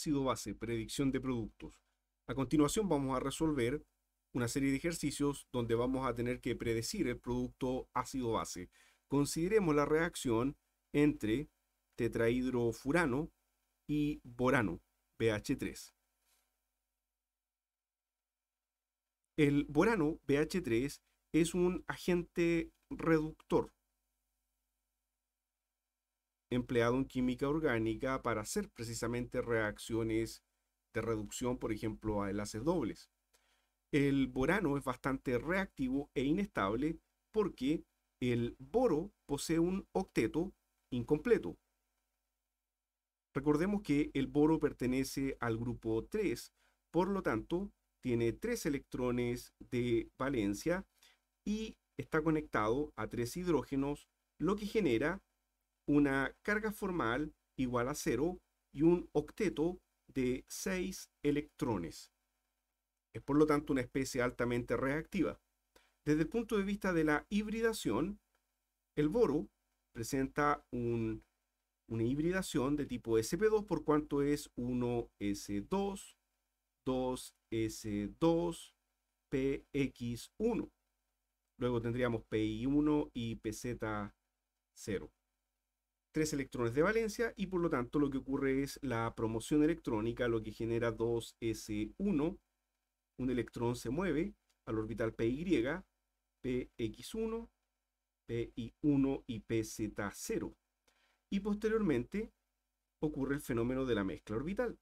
ácido base, predicción de productos. A continuación vamos a resolver una serie de ejercicios donde vamos a tener que predecir el producto ácido base. Consideremos la reacción entre tetrahidrofurano y borano, BH3. El borano, BH3, es un agente reductor empleado en química orgánica para hacer precisamente reacciones de reducción, por ejemplo, a enlaces dobles. El borano es bastante reactivo e inestable porque el boro posee un octeto incompleto. Recordemos que el boro pertenece al grupo 3, por lo tanto, tiene 3 electrones de valencia y está conectado a 3 hidrógenos, lo que genera una carga formal igual a cero y un octeto de 6 electrones. Es por lo tanto una especie altamente reactiva. Desde el punto de vista de la hibridación, el boro presenta una hibridación de tipo SP2 por cuanto es 1S2, 2S2, PX1. Luego tendríamos PI1 y PZ0 tres electrones de valencia y por lo tanto lo que ocurre es la promoción electrónica, lo que genera 2s1. Un electrón se mueve al orbital PY, PX1, PI1 y PZ0. Y posteriormente ocurre el fenómeno de la mezcla orbital.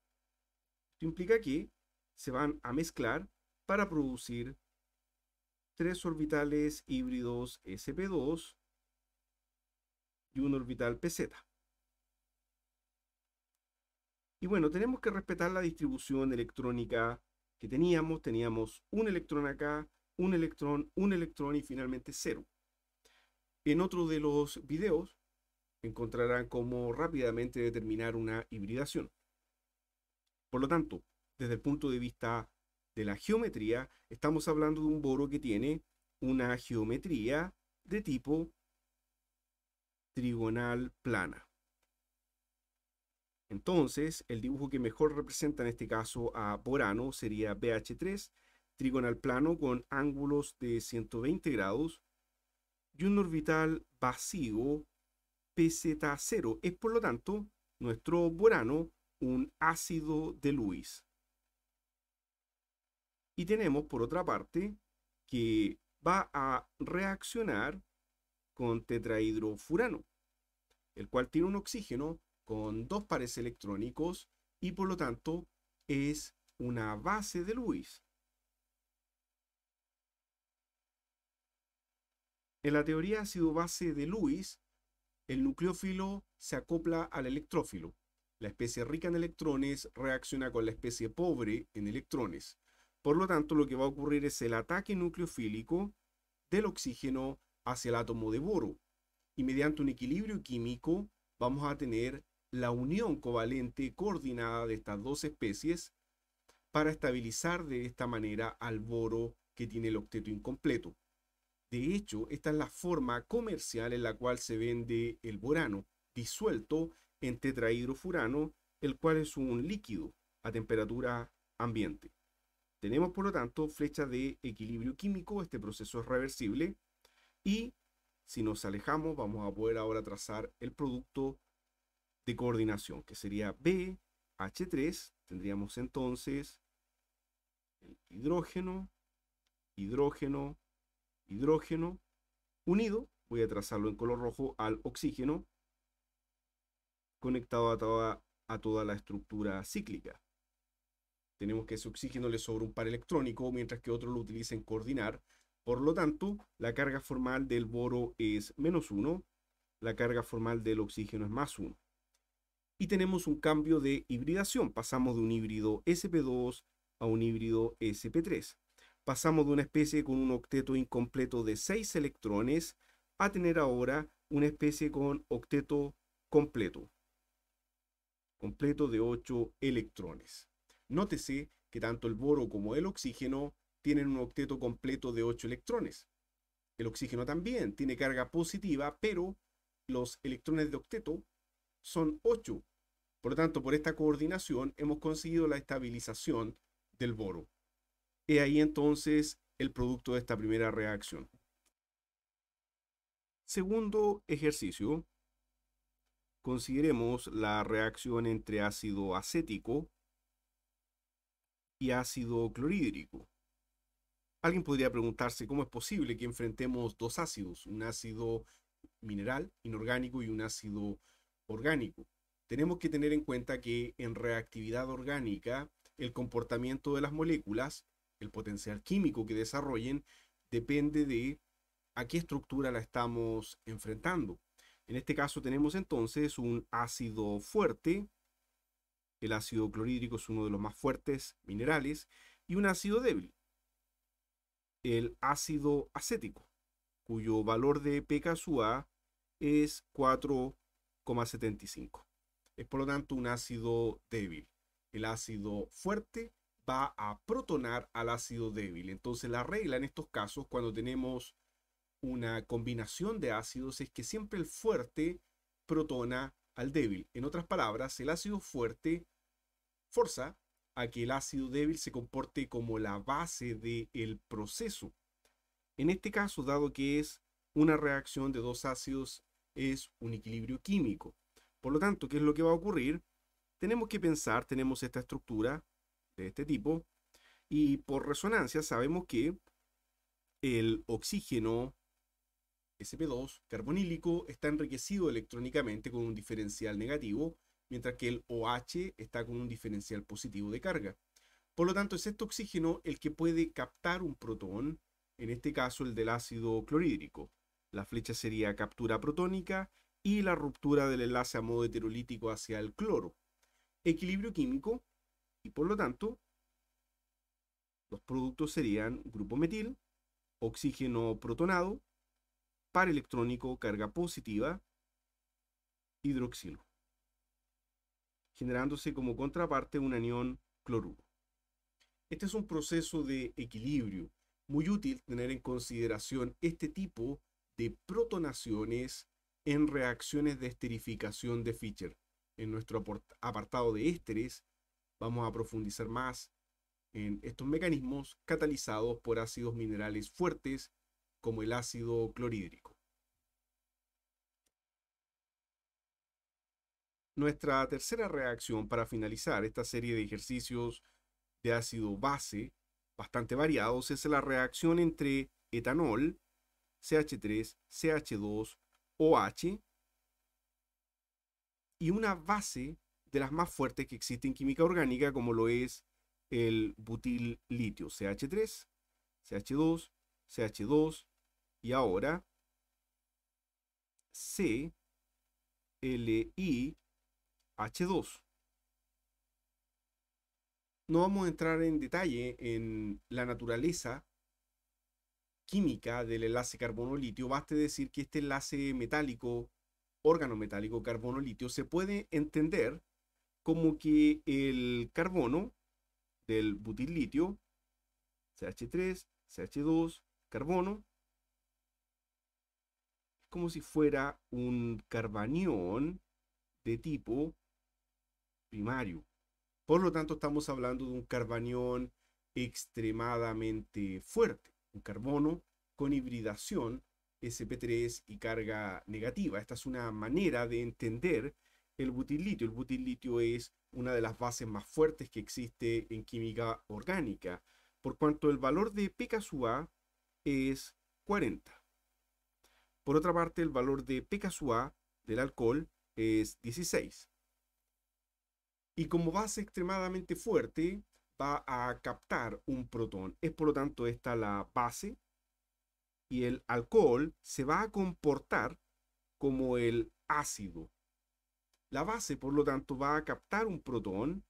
Esto implica que se van a mezclar para producir tres orbitales híbridos SP2 un orbital PZ. Y bueno, tenemos que respetar la distribución electrónica que teníamos. Teníamos un electrón acá, un electrón, un electrón y finalmente cero. En otro de los videos encontrarán cómo rápidamente determinar una hibridación. Por lo tanto, desde el punto de vista de la geometría, estamos hablando de un boro que tiene una geometría de tipo trigonal plana. Entonces, el dibujo que mejor representa en este caso a Borano sería BH3, trigonal plano con ángulos de 120 grados y un orbital vacío PZ0. Es por lo tanto nuestro Borano un ácido de Lewis. Y tenemos por otra parte que va a reaccionar con tetrahidrofurano, el cual tiene un oxígeno con dos pares electrónicos y por lo tanto es una base de Lewis. En la teoría ácido-base de Lewis, el nucleófilo se acopla al electrófilo. La especie rica en electrones reacciona con la especie pobre en electrones. Por lo tanto, lo que va a ocurrir es el ataque nucleofílico del oxígeno hacia el átomo de boro. Y mediante un equilibrio químico vamos a tener la unión covalente coordinada de estas dos especies para estabilizar de esta manera al boro que tiene el octeto incompleto. De hecho, esta es la forma comercial en la cual se vende el borano, disuelto en tetrahidrofurano, el cual es un líquido a temperatura ambiente. Tenemos por lo tanto flecha de equilibrio químico, este proceso es reversible, y si nos alejamos, vamos a poder ahora trazar el producto de coordinación, que sería bh 3 Tendríamos entonces el hidrógeno, hidrógeno, hidrógeno, unido, voy a trazarlo en color rojo, al oxígeno, conectado a toda, la estructura cíclica. Tenemos que ese oxígeno le sobra un par electrónico, mientras que otro lo utiliza en coordinar, por lo tanto, la carga formal del boro es menos 1, la carga formal del oxígeno es más 1. Y tenemos un cambio de hibridación. Pasamos de un híbrido SP2 a un híbrido SP3. Pasamos de una especie con un octeto incompleto de 6 electrones a tener ahora una especie con octeto completo. Completo de 8 electrones. Nótese que tanto el boro como el oxígeno tienen un octeto completo de 8 electrones. El oxígeno también tiene carga positiva, pero los electrones de octeto son 8. Por lo tanto, por esta coordinación hemos conseguido la estabilización del boro. He ahí entonces el producto de esta primera reacción. Segundo ejercicio, consideremos la reacción entre ácido acético y ácido clorhídrico. Alguien podría preguntarse cómo es posible que enfrentemos dos ácidos, un ácido mineral, inorgánico y un ácido orgánico. Tenemos que tener en cuenta que en reactividad orgánica el comportamiento de las moléculas, el potencial químico que desarrollen, depende de a qué estructura la estamos enfrentando. En este caso tenemos entonces un ácido fuerte, el ácido clorhídrico es uno de los más fuertes minerales, y un ácido débil, el ácido acético, cuyo valor de pKa es 4,75. Es por lo tanto un ácido débil. El ácido fuerte va a protonar al ácido débil. Entonces la regla en estos casos, cuando tenemos una combinación de ácidos, es que siempre el fuerte protona al débil. En otras palabras, el ácido fuerte forza a que el ácido débil se comporte como la base del el proceso. En este caso, dado que es una reacción de dos ácidos, es un equilibrio químico. Por lo tanto, ¿qué es lo que va a ocurrir? Tenemos que pensar, tenemos esta estructura de este tipo, y por resonancia sabemos que el oxígeno SP2 carbonílico está enriquecido electrónicamente con un diferencial negativo mientras que el OH está con un diferencial positivo de carga. Por lo tanto, es este oxígeno el que puede captar un protón, en este caso el del ácido clorhídrico. La flecha sería captura protónica y la ruptura del enlace a modo heterolítico hacia el cloro. Equilibrio químico y por lo tanto los productos serían grupo metil, oxígeno protonado, par electrónico, carga positiva, hidroxilo generándose como contraparte un anión cloruro. Este es un proceso de equilibrio, muy útil tener en consideración este tipo de protonaciones en reacciones de esterificación de Fischer. En nuestro apartado de ésteres vamos a profundizar más en estos mecanismos catalizados por ácidos minerales fuertes como el ácido clorhídrico. Nuestra tercera reacción para finalizar esta serie de ejercicios de ácido-base bastante variados es la reacción entre etanol, CH3, CH2, OH y una base de las más fuertes que existe en química orgánica como lo es el butil litio, CH3, CH2, CH2 y ahora CLI H2. No vamos a entrar en detalle en la naturaleza química del enlace carbono-litio. Baste decir que este enlace metálico, órgano metálico carbono-litio, se puede entender como que el carbono del butil-litio, CH3, CH2, carbono, como si fuera un carbanión de tipo primario. Por lo tanto, estamos hablando de un carbanión extremadamente fuerte, un carbono con hibridación SP3 y carga negativa. Esta es una manera de entender el butilitio. El butilitio es una de las bases más fuertes que existe en química orgánica, por cuanto el valor de pKa es 40. Por otra parte, el valor de pKa del alcohol es 16 y como base extremadamente fuerte va a captar un protón. Es por lo tanto esta la base y el alcohol se va a comportar como el ácido. La base, por lo tanto, va a captar un protón,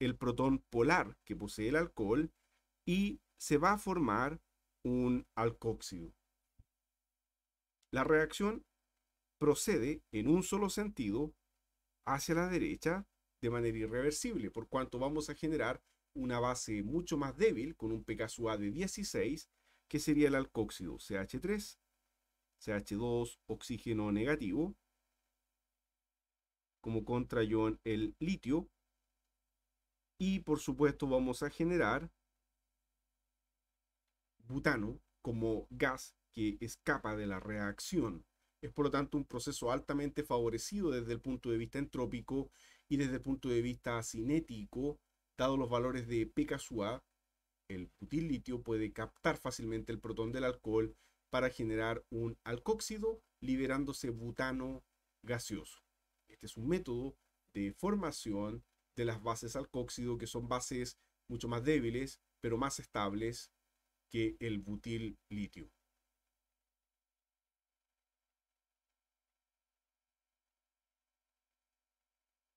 el protón polar que posee el alcohol, y se va a formar un alcóxido. La reacción procede en un solo sentido hacia la derecha de manera irreversible, por cuanto vamos a generar una base mucho más débil con un pKa de 16, que sería el alcóxido CH3, CH2, oxígeno negativo, como contrayón el litio, y por supuesto vamos a generar butano como gas que escapa de la reacción es por lo tanto un proceso altamente favorecido desde el punto de vista entrópico y desde el punto de vista cinético, dado los valores de pKa, el butil litio puede captar fácilmente el protón del alcohol para generar un alcóxido liberándose butano gaseoso. Este es un método de formación de las bases alcóxido que son bases mucho más débiles pero más estables que el butil litio.